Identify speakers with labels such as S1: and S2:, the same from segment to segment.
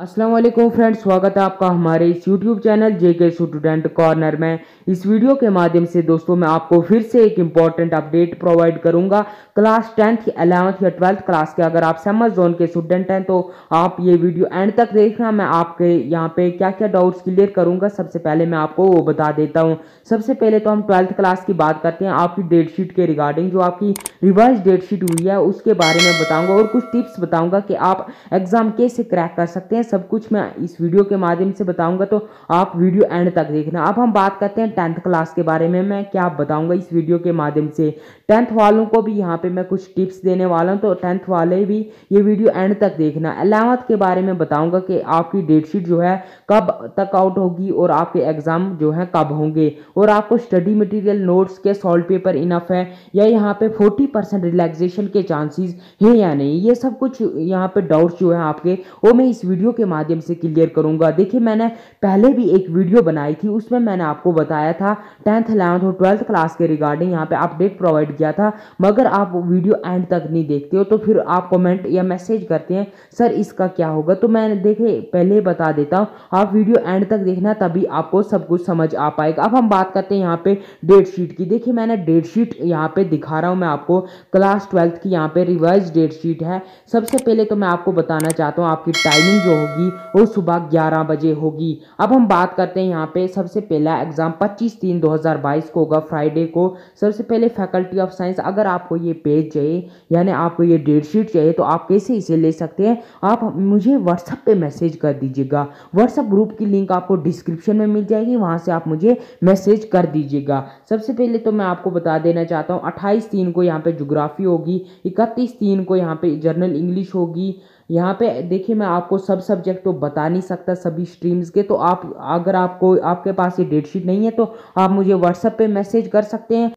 S1: Aslam friends स्वागत है आपका हमारे इस यूट्यूब चैनल जे के स्टूडेंट कॉर्नर में इस वीडियो के माध्यम से दोस्तों मैं आपको फिर से एक इम्पॉर्टेंट अपडेट प्रोवाइड करूंगा क्लास टेंथ अलेवंथ या ट्वेल्थ क्लास के अगर आप समर जोन के स्टूडेंट हैं तो आप ये वीडियो एंड तक देखना मैं आपके यहाँ पे क्या क्या डाउट्स क्लियर करूँगा सबसे पहले मैं आपको वो बता देता हूँ सबसे पहले तो हम ट्वेल्थ क्लास की बात करते हैं आपकी डेट शीट के रिगार्डिंग जो आपकी रिवाइज डेट शीट हुई है उसके बारे में बताऊँगा और कुछ टिप्स बताऊँगा कि आप एग्ज़ाम कैसे क्रैक कर सकते हैं हैं सब कुछ मैं इस वीडियो के माध्यम से बताऊंगा तो आप वीडियो एंड तक देखना अब हम बात करते हैं टेंथ क्लास के बारे में मैं क्या बताऊंगा इस वीडियो के माध्यम से टेंथ वालों को भी यहाँ पे मैं कुछ टिप्स देने वाला हूँ तो टेंथ वाले भी ये वीडियो एंड तक देखना अलेवंथ के बारे में बताऊँगा कि आपकी डेट शीट जो है कब तक आउट होगी और आपके एग्ज़ाम जो है कब होंगे और आपको स्टडी मटीरियल नोट्स के सॉल्ट पेपर इनफ है या यहाँ पे फोर्टी रिलैक्सेशन के चांसेस है या नहीं ये सब कुछ यहाँ पे डाउट्स जो है आपके वो मैं इस वीडियो वीडियो के माध्यम से क्लियर करूंगा देखिए मैंने पहले भी एक वीडियो बनाई थी उसमें मैंने आपको बताया था टेंथ अलेवंथ और ट्वेल्थ क्लास के रिगार्डिंग यहाँ पे अपडेट प्रोवाइड किया था मगर आप वीडियो एंड तक नहीं देखते हो तो फिर आप कमेंट या मैसेज करते हैं सर इसका क्या होगा तो मैं देखे पहले बता देता हूँ आप वीडियो एंड तक देखना तभी आपको सब कुछ समझ आ पाएगा अब हम बात करते हैं यहाँ पे डेट शीट की देखिए मैंने डेट शीट यहाँ पे दिखा रहा हूँ मैं आपको क्लास ट्वेल्थ की यहाँ पे रिवाइज डेट शीट है सबसे पहले तो मैं आपको बताना चाहता हूँ आपकी टाइमिंग जो होगी वो सुबह 11 बजे होगी अब हम बात करते हैं यहाँ पे सबसे पहला एग्ज़ाम 25 तीन 2022 को होगा फ्राइडे को सबसे पहले फैकल्टी ऑफ साइंस अगर आपको ये पेज चाहिए यानी आपको ये डेट शीट चाहिए तो आप कैसे इसे ले सकते हैं आप मुझे व्हाट्सअप पर मैसेज कर दीजिएगा व्हाट्सअप ग्रुप की लिंक आपको डिस्क्रिप्शन में मिल जाएगी वहाँ से आप मुझे मैसेज कर दीजिएगा सबसे पहले तो मैं आपको बता देना चाहता हूँ अट्ठाईस तीन को यहाँ पे जोग्राफी होगी इकतीस तीन को यहाँ पे जर्नल इंग्लिश होगी यहाँ पे देखिए मैं आपको सब सब्जेक्ट तो बता नहीं सकता सभी स्ट्रीम्स के तो आप अगर आपको आपके पास ये डेट शीट नहीं है तो आप मुझे व्हाट्सएप पे मैसेज कर सकते हैं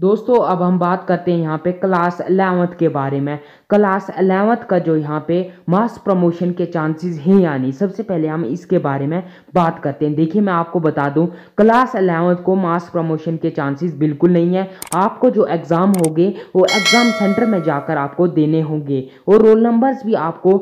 S1: दोस्तों अब हम बात करते हैं यहाँ पे क्लास एलेवंथ के बारे में क्लास अलेवंथ का जो यहाँ पे मास प्रमोशन के चांसेस हैं या नहीं सबसे पहले हम इसके बारे में बात करते हैं देखिए मैं आपको बता दूं क्लास अलेवंथ को मास प्रमोशन के चांसेस बिल्कुल नहीं है आपको जो एग्ज़ाम होंगे वो एग्ज़ाम सेंटर में जाकर आपको देने होंगे और रोल नंबर्स भी आपको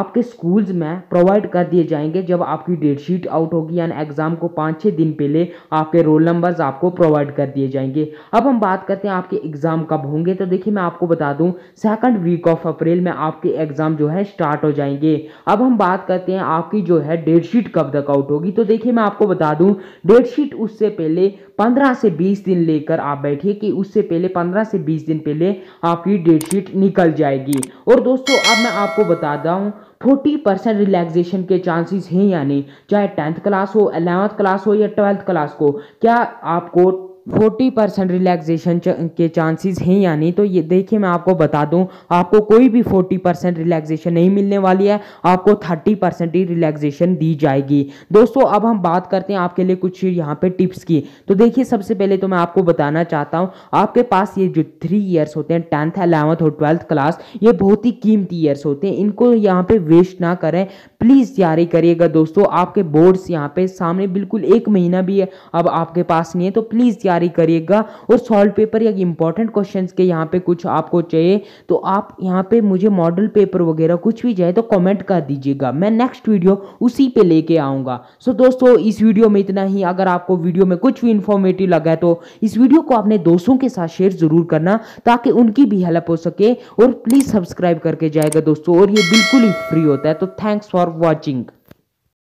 S1: आपके स्कूल्स में प्रोवाइड कर दिए जाएंगे जब आपकी डेट शीट आउट होगी यानी एग्ज़ाम को पाँच छः दिन पहले आपके रोल नंबर्स आपको प्रोवाइड कर दिए जाएंगे अब हम बात करते हैं आपके एग्ज़ाम कब होंगे तो देखिए मैं आपको बता दूँ सेकंड वीक ऑफ अप्रैल में आपके एग्ज़ाम जो है स्टार्ट हो जाएंगे अब हम बात करते हैं आपकी जो है डेट शीट कब तक आउट होगी तो देखिए मैं आपको बता दूं डेट शीट उससे पहले 15 से 20 दिन लेकर आप बैठिए कि उससे पहले 15 से 20 दिन पहले आपकी डेट शीट निकल जाएगी और दोस्तों अब मैं आपको बता हूँ 40 परसेंट रिलैक्सेशन के चांसेस हैं यानी चाहे टेंथ क्लास हो एलेवंथ क्लास हो या ट्वेल्थ क्लास को क्या आपको फोर्टी परसेंट रिलैक्सेशन के चांसेस हैं या नहीं तो ये देखिए मैं आपको बता दूं आपको कोई भी फोर्टी परसेंट रिलैक्सेशन नहीं मिलने वाली है आपको थर्टी परसेंट ही रिलैक्सेशन दी जाएगी दोस्तों अब हम बात करते हैं आपके लिए कुछ यहाँ पे टिप्स की तो देखिए सबसे पहले तो मैं आपको बताना चाहता हूँ आपके पास ये जो थ्री ईयर्स होते हैं टेंथ अलेवंथ और ट्वेल्थ क्लास ये बहुत ही कीमती ईयर्स होते हैं इनको यहाँ पर वेस्ट ना करें प्लीज़ तैयारी करिएगा दोस्तों आपके बोर्ड्स यहाँ पे सामने बिल्कुल एक महीना भी है अब आपके पास नहीं है तो प्लीज़ तैयारी करिएगा और सॉल्व पेपर या इंपॉर्टेंट क्वेश्चन के यहाँ पे कुछ आपको चाहिए तो आप यहाँ पे मुझे मॉडल पेपर वगैरह कुछ भी चाहिए तो कमेंट कर दीजिएगा मैं नेक्स्ट वीडियो उसी पे लेके आऊँगा सो दोस्तों इस वीडियो में इतना ही अगर आपको वीडियो में कुछ भी इंफॉर्मेटिव लगा है तो इस वीडियो को अपने दोस्तों के साथ शेयर ज़रूर करना ताकि उनकी भी हेल्प हो सके और प्लीज़ सब्सक्राइब करके जाएगा दोस्तों और ये बिल्कुल ही फ्री होता है तो थैंक्स फॉर वॉचिंग